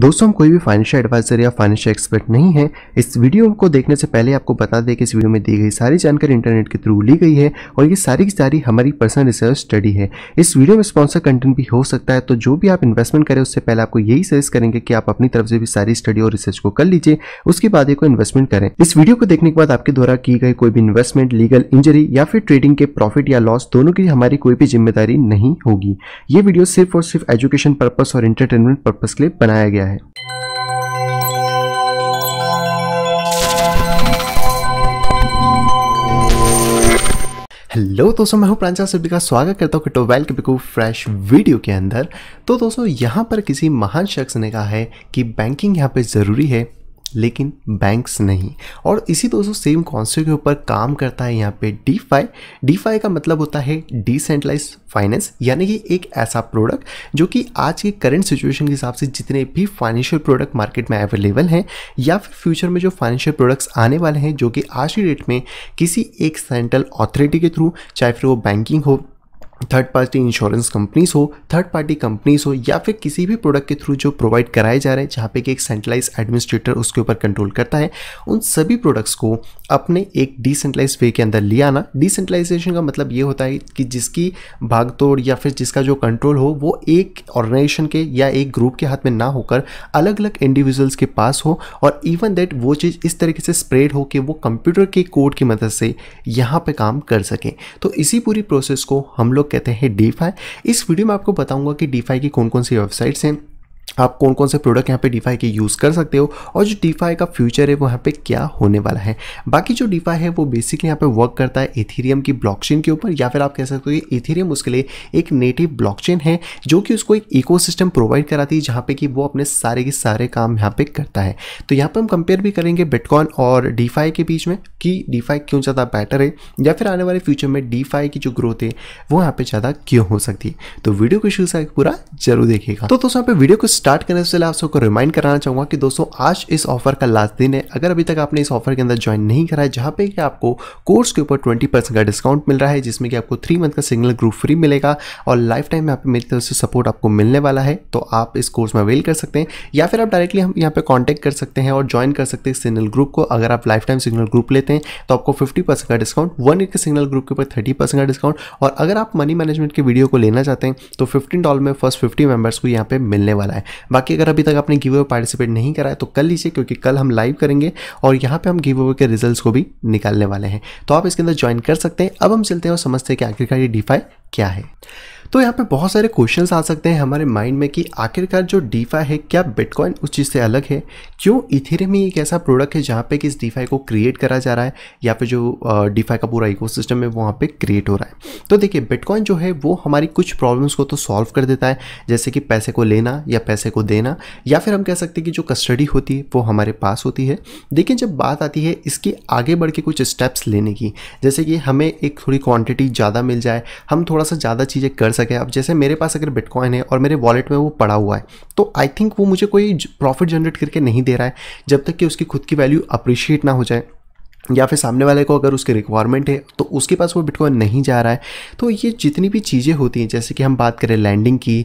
दोस्तों हम कोई भी फाइनेंशियल एडवाइजर या फाइनेंशियल एक्सपर्ट नहीं है इस वीडियो को देखने से पहले आपको बता दें कि इस वीडियो में दी गई सारी जानकारी इंटरनेट के थ्रू ली गई है और ये सारी की सारी हमारी पर्सनल रिसर्च स्टडी है इस वीडियो में स्पॉन्सर कंटेंट भी हो सकता है तो जो भी आप इन्वेस्टमेंट करें उससे पहले आपको यही सजेस्ट करेंगे कि आप अपनी तरफ से भी सारी स्टडी और रिसर्च को कर लीजिए उसके बाद एक इन्वेस्टमेंट करें इस वीडियो को देखने के बाद आपके द्वारा की गई कोई भी इन्वेस्टमेंट लीगल इंजरी या फिर ट्रेडिंग के प्रॉफिट या लॉस दोनों की हमारी कोई भी जिम्मेदारी नहीं होगी ये वीडियो सिर्फ और सिर्फ एजुकेशन पर्पज और इंटरटेनमेंट पर्पज के लिए बनाया गया गया है हेलो दोस्तों मैं हूं प्रांचा सभी का स्वागत करता हूं किटोवेल के बिकू फ्रेश वीडियो के अंदर तो दोस्तों यहां पर किसी महान शख्स ने कहा है कि बैंकिंग यहां पे ज़रूरी है लेकिन बैंक्स नहीं और इसी दोस्तों सेम कॉन्सेप्ट के ऊपर काम करता है यहाँ पे डी फाई डी फाई का मतलब होता है डिसेंट्रलाइज फाइनेंस यानी कि एक ऐसा प्रोडक्ट जो कि आज के करंट सिचुएशन के हिसाब से जितने भी फाइनेंशियल प्रोडक्ट मार्केट में अवेलेबल हैं या फिर फ्यूचर में जो फाइनेंशियल प्रोडक्ट्स आने वाले हैं जो कि आज की डेट में किसी एक सेंट्रल अथॉरिटी के थ्रू चाहे फिर वो बैंकिंग हो थर्ड पार्टी इंश्योरेंस कंपनीज हो थर्ड पार्टी कंपनीज हो या फिर किसी भी प्रोडक्ट के थ्रू जो प्रोवाइड कराए जा रहे हैं जहाँ पे कि एक सेंट्रलाइज एडमिनिस्ट्रेटर उसके ऊपर कंट्रोल करता है उन सभी प्रोडक्ट्स को अपने एक डिसेंट्रलाइज वे के अंदर ले आना डिसेंट्रलाइजेशन का मतलब ये होता है कि जिसकी तोड़ या फिर जिसका जो कंट्रोल हो वो एक ऑर्गेनाइजेशन के या एक ग्रुप के हाथ में ना होकर अलग अलग इंडिविजुअल्स के पास हो और इवन दैट वो चीज़ इस तरीके से स्प्रेड हो कि वो कंप्यूटर के कोड की मदद से यहाँ पर काम कर सकें तो इसी पूरी प्रोसेस को हम लोग कहते हैं डीफाई इस वीडियो में आपको बताऊंगा कि डीफाई की कौन कौन सी वेबसाइट्स हैं आप कौन कौन से प्रोडक्ट यहाँ पे डीफाई के यूज़ कर सकते हो और जो डिफाई का फ्यूचर है वो यहाँ पे क्या होने वाला है बाकी जो डीफाई है वो बेसिकली यहाँ पे वर्क करता है इथेरियम की ब्लॉकचेन के ऊपर या फिर आप कह सकते हो कि इथेरियम उसके लिए एक नेटिव ब्लॉकचेन है जो कि उसको एक इकोसिस्टम प्रोवाइड कराती है जहाँ पर कि वो अपने सारे के सारे काम यहाँ पर करता है तो यहाँ पर हम कंपेयर भी करेंगे बिटकॉन और डीफाई के बीच में कि डीफाई क्यों ज़्यादा बेटर है या फिर आने वाले फ्यूचर में डीफाई की जो ग्रोथ है वो यहाँ पर ज़्यादा क्यों हो सकती है तो वीडियो को शुरू से पूरा जरूर देखिएगा तो दोस्तों यहाँ पर वीडियो को स्टार्ट करने से पहले आप सबको रिमाइंड कराना चाहूँगा कि दोस्तों आज इस ऑफर का लास्ट दिन है अगर अभी तक आपने इस ऑफर के अंदर ज्वाइन नहीं करा है जहाँ पे कि आपको कोर्स के ऊपर ट्वेंटी परसेंट का डिस्काउंट मिल रहा है जिसमें कि आपको थ्री मंथ का सिंगल ग्रुप फ्री मिलेगा और लाइफ टाइम यहाँ आप मेरी तरफ से सपोर्ट आपको मिलने वाला है तो आप इस कोर्स में अवेल कर सकते हैं या फिर आप डायरेक्टली हम यहाँ पर कॉन्टैक्ट कर सकते हैं और ज्वाइन कर सकते हैं सिग्नल ग्रुप को अगर आप लाइफ टाइम सिग्नल ग्रुप लेते हैं तो आपको फिफ्टी का डिस्काउंट वन ईयर के सिग्नल ग्रुप के ऊपर थर्टी का डिस्काउंट और अगर आप मनी मैनेजमेंट के वीडियो को लेना चाहते हैं तो फिफ्टीन डॉलर में फर्स्ट फिफ्टी मेंबर्स को यहाँ पे मिलने वाला है बाकी अगर अभी तक आपने गिव अवे पार्टिसिपेट नहीं करा है तो कल लीजिए क्योंकि कल हम लाइव करेंगे और यहाँ पर हम गिव अवे के रिजल्ट को भी निकालने वाले हैं तो आप इसके अंदर ज्वाइन कर सकते हैं अब हम चलते हैं और समझते हैं कि आखिरकार ये डीफाई क्या है तो यहाँ पे बहुत सारे क्वेश्चन आ सकते हैं हमारे माइंड में कि आखिरकार जो डीफाई है क्या बिटकॉइन उस चीज़ से अलग है क्यों इथेरियम ही एक ऐसा प्रोडक्ट है जहाँ पे कि इस डीफाई को क्रिएट करा जा रहा है या फिर जो डीफाई का पूरा इकोसिस्टम है वहाँ पे क्रिएट हो रहा है तो देखिए बिटकॉइन जो है वो हमारी कुछ प्रॉब्लम्स को तो सॉल्व कर देता है जैसे कि पैसे को लेना या पैसे को देना या फिर हम कह सकते हैं कि जो कस्टडी होती है वो हमारे पास होती है लेकिन जब बात आती है इसके आगे बढ़ के कुछ स्टेप्स लेने की जैसे कि हमें एक थोड़ी क्वान्टिटी ज़्यादा मिल जाए हम थोड़ा सा ज़्यादा चीज़ें कर सके अब जैसे मेरे पास अगर बिटकॉइन है और मेरे वॉलेट में वो पड़ा हुआ है तो आई थिंक वो मुझे कोई प्रॉफिट जनरेट करके नहीं दे रहा है जब तक कि उसकी खुद की वैल्यू अप्रिशिएट ना हो जाए या फिर सामने वाले को अगर उसके रिक्वायरमेंट है तो उसके पास वो बिटकॉइन नहीं जा रहा है तो ये जितनी भी चीज़ें होती हैं जैसे कि हम बात करें लैंडिंग की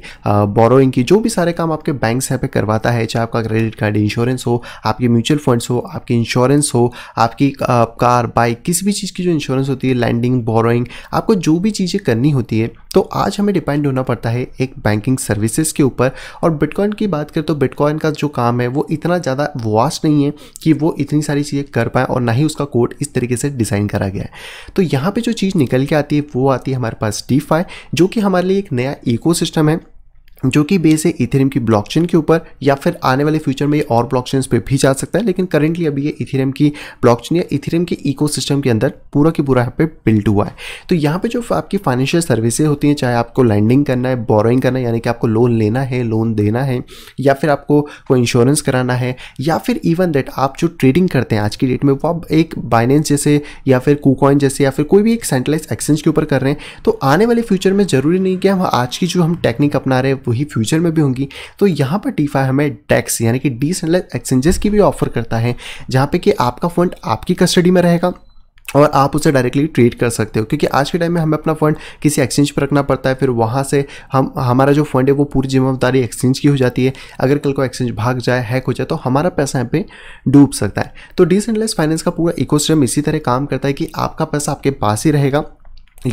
बोरोइंग की जो भी सारे काम आपके बैंक से पे करवाता है चाहे आपका क्रेडिट कार्ड इंश्योरेंस हो आपके म्यूचुअल फंड्स हो आपकी इंश्योरेंस हो आपकी कार बाइक किसी भी चीज़ की जो इंश्योरेंस होती है लैंडिंग बोरोइंग आपको जो भी चीज़ें करनी होती है तो आज हमें डिपेंड होना पड़ता है एक बैंकिंग सर्विसेज के ऊपर और बिटकॉइन की बात करें तो बिटकॉइन का जो काम है वो इतना ज़्यादा वास्ट नहीं है कि वो इतनी सारी चीज़ें कर पाएँ और ना ही उसका कोड इस तरीके से डिज़ाइन करा गया है तो यहाँ पर जो चीज़ निकल के आती है वो आती है हमारे पास डी जो कि हमारे लिए एक नया इको है जो कि बेस है इथेरियम की ब्लॉकचेन के ऊपर या फिर आने वाले फ्यूचर में ये और ब्लॉकचेन पे भी जा सकता है लेकिन करेंटली अभी ये इथेरियम की ब्लॉकचेन या इथेरियम के इकोसिस्टम के अंदर पूरा की पूरा यहाँ पे बिल्ड हुआ है तो यहाँ पे जो आपकी फाइनेंशियल सर्विसेज होती हैं चाहे आपको लैंडिंग करना है बोरोइंग करना है यानी कि आपको लोन लेना है लोन देना है या फिर आपको कोई इंश्योरेंस कराना है या फिर इवन दैट आप जो ट्रेडिंग करते हैं आज की डेट में वो आप एक बाइनेंस जैसे या फिर कूकॉइन जैसे या फिर कोई भी एक सेंट्रलाइज एक्सचेंज के ऊपर कर रहे हैं तो आने वाले फ्यूचर में ज़रूरी नहीं कि हम आज की जो हम टेक्निक अपना रहे हैं ही फ्यूचर में भी होंगी तो यहाँ पर डी हमें डेक्स यानी कि डिसेंट्रलाइज एक्सचेंजेस की भी ऑफर करता है जहाँ पे कि आपका फंड आपकी कस्टडी में रहेगा और आप उसे डायरेक्टली ट्रेड कर सकते हो क्योंकि आज के टाइम में हमें अपना फंड किसी एक्सचेंज पर रखना पड़ता है फिर वहाँ से हम हमारा जो फंड है वो पूरी जिम्मेदारी एक्सचेंज की हो जाती है अगर कल को एक्सचेंज भाग जाए हैक हो जाए तो हमारा पैसा यहाँ पे डूब सकता है तो डिसेंट्रलाइज फाइनेंस का पूरा इकोसिस्टम इसी तरह काम करता है कि आपका पैसा आपके पास ही रहेगा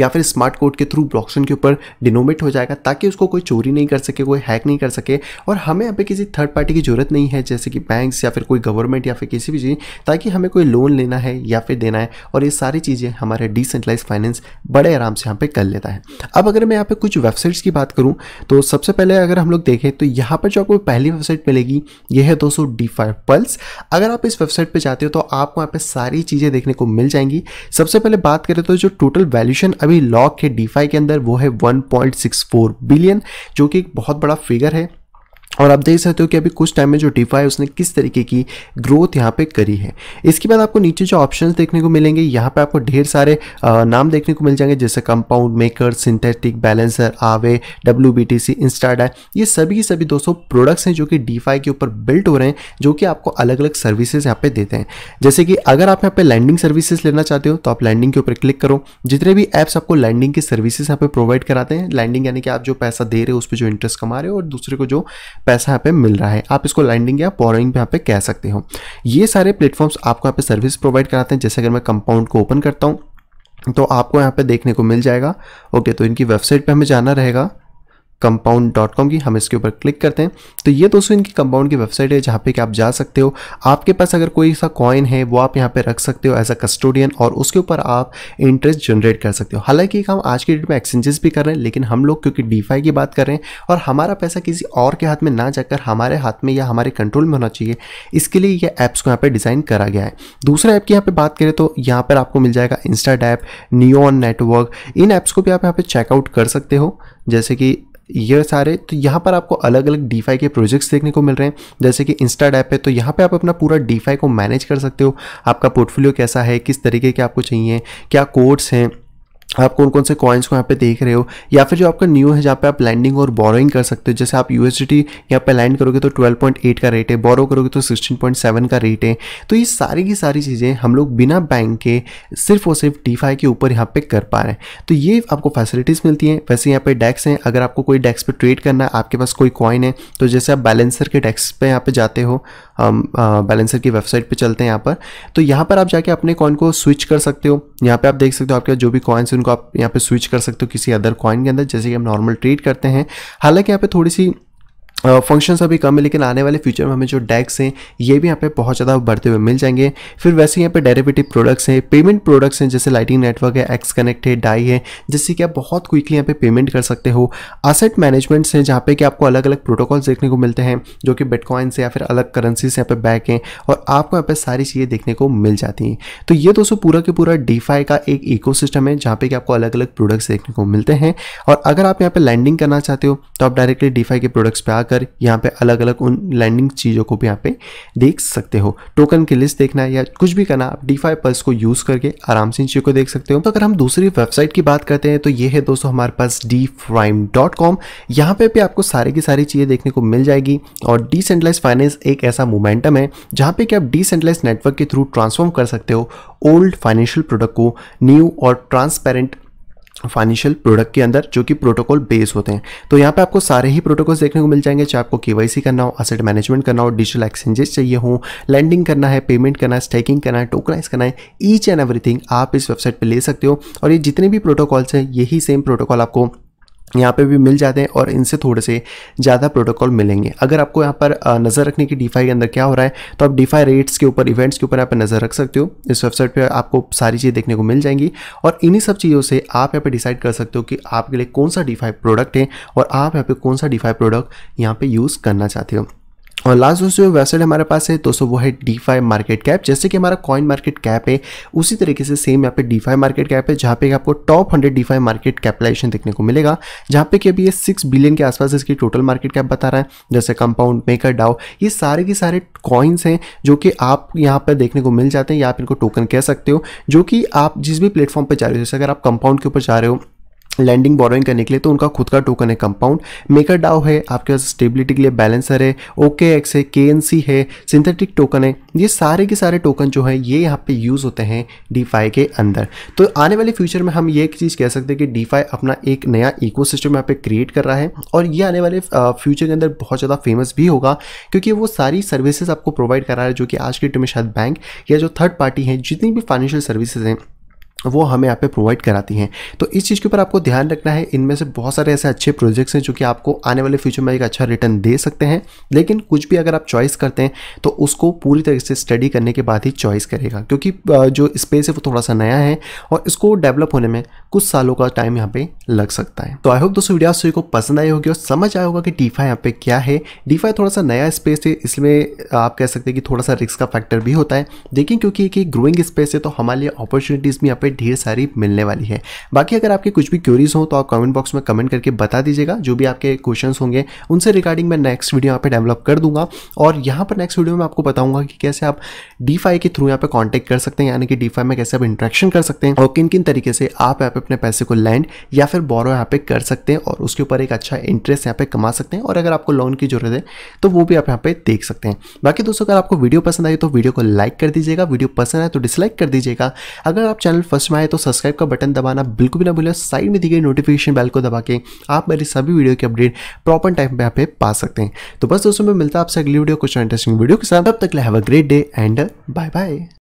या फिर स्मार्ट कोड के थ्रू ब्लॉकचेन के ऊपर डिनोमेट हो जाएगा ताकि उसको कोई चोरी नहीं कर सके कोई हैक नहीं कर सके और हमें यहाँ पे किसी थर्ड पार्टी की ज़रूरत नहीं है जैसे कि बैंक्स या फिर कोई गवर्नमेंट या फिर किसी भी चीज़ ताकि हमें कोई लोन लेना है या फिर देना है और ये सारी चीज़ें हमारे डिसेंट्रलाइज फाइनेंस बड़े आराम से यहाँ पर कर लेता है अब अगर मैं यहाँ पर कुछ वेबसाइट्स की बात करूँ तो सबसे पहले अगर हम लोग देखें तो यहाँ पर जो आपको पहली वेबसाइट मिलेगी यह है दोस्तों डी फाइव पल्स अगर आप इस वेबसाइट पर जाते हो तो आपको यहाँ पर सारी चीज़ें देखने को मिल जाएंगी सबसे पहले बात करें तो जो टोटल वैल्यूशन अभी लॉक है डीफाई के अंदर वो है 1.64 बिलियन जो कि एक बहुत बड़ा फिगर है और आप देख सकते हो कि अभी कुछ टाइम में जो डिफाई उसने किस तरीके की ग्रोथ यहाँ पे करी है इसके बाद आपको नीचे जो ऑप्शन देखने को मिलेंगे यहाँ पे आपको ढेर सारे नाम देखने को मिल जाएंगे जैसे Compound Maker synthetic Balancer Aave W B T C InstaDapp ये सभी के सभी दोस्तों प्रोडक्ट्स हैं जो कि डीफाई के ऊपर बिल्ट हो रहे हैं जो कि आपको अलग अलग सर्विसेज यहाँ पे देते हैं जैसे कि अगर आप यहाँ पे लैंडिंग सर्विसेज लेना चाहते हो तो आप लैंडिंग के ऊपर क्लिक करो जितने भी ऐप्स आपको लैंडिंग की सर्विसेज यहाँ पे प्रोवाइड कराते हैं लैंडिंग यानी कि आप जो पैसा दे रहे हो उस पर जो इंटरेस्ट कमा रहे हो और दूसरे को जो पैसा यहाँ पे मिल रहा है आप इसको लैंडिंग या बोरोइंग यहाँ पे कह सकते हो ये सारे प्लेटफॉर्म्स आपको यहाँ पे सर्विस प्रोवाइड कराते हैं जैसे अगर मैं कंपाउंड को ओपन करता हूँ तो आपको यहाँ पे देखने को मिल जाएगा ओके तो इनकी वेबसाइट पे हमें जाना रहेगा कंपाउंड डॉट कॉम की हम इसके ऊपर क्लिक करते हैं तो ये दोस्तों इनकी कंपाउंड की वेबसाइट है जहाँ पे कि आप जा सकते हो आपके पास अगर कोई सा कॉइन है वो आप यहाँ पे रख सकते हो एज अ कस्टोडियन और उसके ऊपर आप इंटरेस्ट जनरेट कर सकते हो हालांकि ये काम आज के डेट में एक्सचेंजेस भी कर रहे हैं लेकिन हम लोग क्योंकि डीफाई की बात कर रहे हैं और हमारा पैसा किसी और के हाथ में ना जाकर हमारे हाथ में या हमारे कंट्रोल में होना चाहिए इसके लिए ये ऐप्स को यहाँ पर डिज़ाइन करा गया है दूसरा ऐप की यहाँ पर बात करें तो यहाँ पर आपको मिल जाएगा इंस्टाडैप न्यू नेटवर्क इन ऐप्स को भी आप यहाँ पर चेकआउट कर सकते हो जैसे कि ये सारे तो यहाँ पर आपको अलग अलग डी के प्रोजेक्ट्स देखने को मिल रहे हैं जैसे कि इंस्टा डैप है तो यहाँ पे आप अपना पूरा डी को मैनेज कर सकते हो आपका पोर्टफोलियो कैसा है किस तरीके के आपको चाहिए क्या कोर्स हैं आप कौन कौन से कॉइन्स को यहाँ पे देख रहे हो या फिर जो आपका न्यू है जहाँ पे आप लैंडिंग और बोरोइंग कर सकते हो जैसे आप यूएसडीटी यहाँ पे लैंड करोगे तो 12.8 का रेट है बोरो करोगे तो 16.7 का रेट है तो ये सारी की सारी चीज़ें हम लोग बिना बैंक के सिर्फ और सिर्फ डी के ऊपर यहाँ पे कर पा रहे हैं तो ये आपको फैसिलिटीज़ मिलती हैं वैसे यहाँ पर डैक्स हैं अगर आपको कोई डैक्स पर ट्रेड करना है आपके पास कोई कॉइन है तो जैसे आप बैलेंसर के डैक्स पर यहाँ पर जाते हो हम बैलेंसर की वेबसाइट पे चलते हैं यहाँ पर तो यहाँ पर आप जाके अपने कॉइन को स्विच कर सकते हो यहाँ पे आप देख सकते हो आपके जो भी कॉइन्स उनको आप यहाँ पे स्विच कर सकते हो किसी अदर कॉइन के अंदर जैसे कि हम नॉर्मल ट्रेड करते हैं हालांकि यहाँ पे थोड़ी सी फंक्शंस अभी कम है लेकिन आने वाले फ्यूचर में हमें जो डैक्स हैं ये भी यहाँ पे बहुत ज़्यादा बढ़ते हुए मिल जाएंगे फिर वैसे यहाँ पे डेरिवेटिव प्रोडक्ट्स हैं पेमेंट प्रोडक्ट्स हैं जैसे लाइटिंग नेटवर्क है एक्स कनेक्ट है डाई है जिससे कि आप बहुत क्विकली यहाँ पे पेमेंट कर सकते हो असेट मैनेजमेंट्स हैं जहाँ पे कि आपको अलग अलग प्रोटोकॉल्स देखने को मिलते हैं जो कि बिटकॉइन्स या फिर अलग करेंसीज यहाँ पे बैक हैं और आपको यहाँ पर सारी चीज़ें देखने को मिल जाती हैं तो ये दोस्तों पूरा के पूरा डीफाई का एक इको है जहाँ पे कि आपको अलग अलग प्रोडक्ट्स देखने को मिलते हैं और अगर आप यहाँ पर लैंडिंग करना चाहते हो तो आप डायरेक्टली डीफाई के प्रोडक्ट्स पर आकर जाकर यहाँ पे अलग अलग उन लैंडिंग चीज़ों को भी यहाँ पे देख सकते हो टोकन की लिस्ट देखना या कुछ भी करना आप डी फाइव पल्स को यूज़ करके आराम से इन चीज़ों को देख सकते हो तो अगर हम दूसरी वेबसाइट की बात करते हैं तो ये है दोस्तों हमारे पास डी प्राइम डॉट कॉम यहाँ पर भी आपको सारी की सारी चीज़ें देखने को मिल जाएगी और डिसेंट्रलाइज फाइनेंस एक ऐसा मोमेंटम है जहाँ पे कि आप डिसेंट्रलाइज नेटवर्क के थ्रू ट्रांसफॉर्म कर सकते हो ओल्ड फाइनेंशियल प्रोडक्ट को न्यू और ट्रांसपेरेंट फाइनेंशियल प्रोडक्ट के अंदर जो कि प्रोटोकॉल बेस होते हैं तो यहाँ पे आपको सारे ही प्रोटोकॉल्स देखने को मिल जाएंगे चाहे आपको केवाईसी करना हो असेट मैनेजमेंट करना हो डिजिटल एक्सचेंजेस चाहिए हो लैंडिंग करना है पेमेंट करना है स्टेकिंग करना है टोकनाइज करना है ईच एंड एवरीथिंग आप इस वेबसाइट पर ले सकते हो और ये जितने भी प्रोटोकॉल्स हैं यही सेम प्रोटोकॉल आपको यहाँ पे भी मिल जाते हैं और इनसे थोड़े से ज़्यादा प्रोटोकॉल मिलेंगे अगर आपको यहाँ पर नज़र रखने की डीफाई के अंदर क्या हो रहा है तो आप डीफाई रेट्स के ऊपर इवेंट्स के ऊपर यहाँ पर नज़र रख सकते हो इस वेबसाइट पर आपको सारी चीज़ें देखने को मिल जाएंगी और इन्हीं सब चीज़ों से आप यहाँ पर डिसाइड कर सकते हो कि आपके लिए कौन सा डीफाई प्रोडक्ट है और आप यहाँ पर कौन सा डीफाई प्रोडक्ट यहाँ पर यूज़ करना चाहते हो और लास्ट दोस्तों वेबसाइट हमारे पास है दोस्तों वो है डी फाइव मार्केट कैप जैसे कि हमारा कॉइन मार्केट कैप है उसी तरीके से सेम यहाँ पे डी फाइव मार्केट कैप है जहाँ पे आपको top hundred DeFi market capitalization देखने को मिलेगा जहाँ पे कि अभी ये सिक्स बिलियन के आसपास इसकी टोटल मार्केट कैप बता रहा है जैसे कंपाउंड मेकर डाउ ये सारे के सारे कॉइन्स हैं जो कि आप यहाँ पर देखने को मिल जाते हैं या आप इनको टोकन कह सकते हो जो कि आप जिस भी प्लेटफॉर्म पर जा रहे हो जैसे अगर आप कंपाउंड के ऊपर जा रहे हो लैंडिंग बोरोइंग करने के लिए तो उनका खुद का टोकन है कंपाउंड मेकर डाव है आपके पास स्टेबिलिटी के लिए बैलेंसर है ओके एक्स है के है सिंथेटिक टोकन है ये सारे के सारे टोकन जो है ये यहाँ पे यूज़ होते हैं डी के अंदर तो आने वाले फ्यूचर में हम ये एक चीज़ कह सकते हैं कि डी अपना एक नया इको सिस्टम यहाँ क्रिएट कर रहा है और ये आने वाले फ्यूचर के अंदर बहुत ज़्यादा फेमस भी होगा क्योंकि वो सारी सर्विसेज आपको प्रोवाइड करा रहा है जो कि आज के डेट में शायद बैंक या जो थर्ड पार्टी हैं जितनी भी फाइनेंशियल सर्विसेज हैं वो हमें यहाँ पे प्रोवाइड कराती हैं तो इस चीज़ के ऊपर आपको ध्यान रखना है इनमें से बहुत सारे ऐसे अच्छे प्रोजेक्ट्स हैं जो कि आपको आने वाले फ्यूचर में एक अच्छा रिटर्न दे सकते हैं लेकिन कुछ भी अगर आप चॉइस करते हैं तो उसको पूरी तरीके से स्टडी करने के बाद ही चॉइस करेगा क्योंकि जो स्पेस है वो थोड़ा सा नया है और इसको डेवलप होने में कुछ सालों का टाइम यहाँ पर लग सकता है तो आई होप दोस्तों वीडियो आप सभी को पसंद आई होगी और समझ आया होगा कि डीफाई यहाँ पर क्या है डीफाई थोड़ा सा नया स्पेस है इसमें आप कह सकते हैं कि थोड़ा सा रिस्क का फैक्टर भी होता है लेकिन क्योंकि एक ग्रोइंग स्पेस है तो हमारे लिए अपॉर्चुनिटीज़ भी यहाँ पर पर ढेर सारी मिलने वाली है बाकी अगर आपकी कुछ भी क्यूरीज हो तो आप कमेंट बॉक्स में कमेंट करके बता दीजिएगा जो भी आपके क्वेश्चंस होंगे उनसे रिगार्डिंग मैं नेक्स्ट वीडियो यहाँ पे डेवलप कर दूंगा और यहाँ पर नेक्स्ट वीडियो में आपको बताऊंगा कि कैसे आप डी के थ्रू यहाँ पर कॉन्टैक्ट कर सकते हैं यानी कि डी में कैसे आप इंट्रैक्शन कर सकते हैं और किन किन तरीके से आप यहाँ पे अपने पैसे को लैंड या फिर बोरो यहाँ पे कर सकते हैं और उसके ऊपर एक अच्छा इंटरेस्ट यहाँ पे कमा सकते हैं और अगर आपको लोन की जरूरत है तो वो भी आप यहाँ पे देख सकते हैं बाकी दोस्तों अगर आपको वीडियो पसंद आई तो वीडियो को लाइक कर दीजिएगा वीडियो पसंद आए तो डिसलाइक कर दीजिएगा अगर आप चैनल फर्स्ट समझ में आए तो सब्सक्राइब का बटन दबाना बिल्कुल भी ना भूलें साइड में दी गई नोटिफिकेशन बेल को दबा के आप मेरी सभी वीडियो की अपडेट प्रॉपर टाइम पे यहाँ पे पा सकते हैं तो बस दोस्तों में मिलता है आपसे अगली वीडियो कुछ इंटरेस्टिंग वीडियो के साथ तब तक leave a great day and bye bye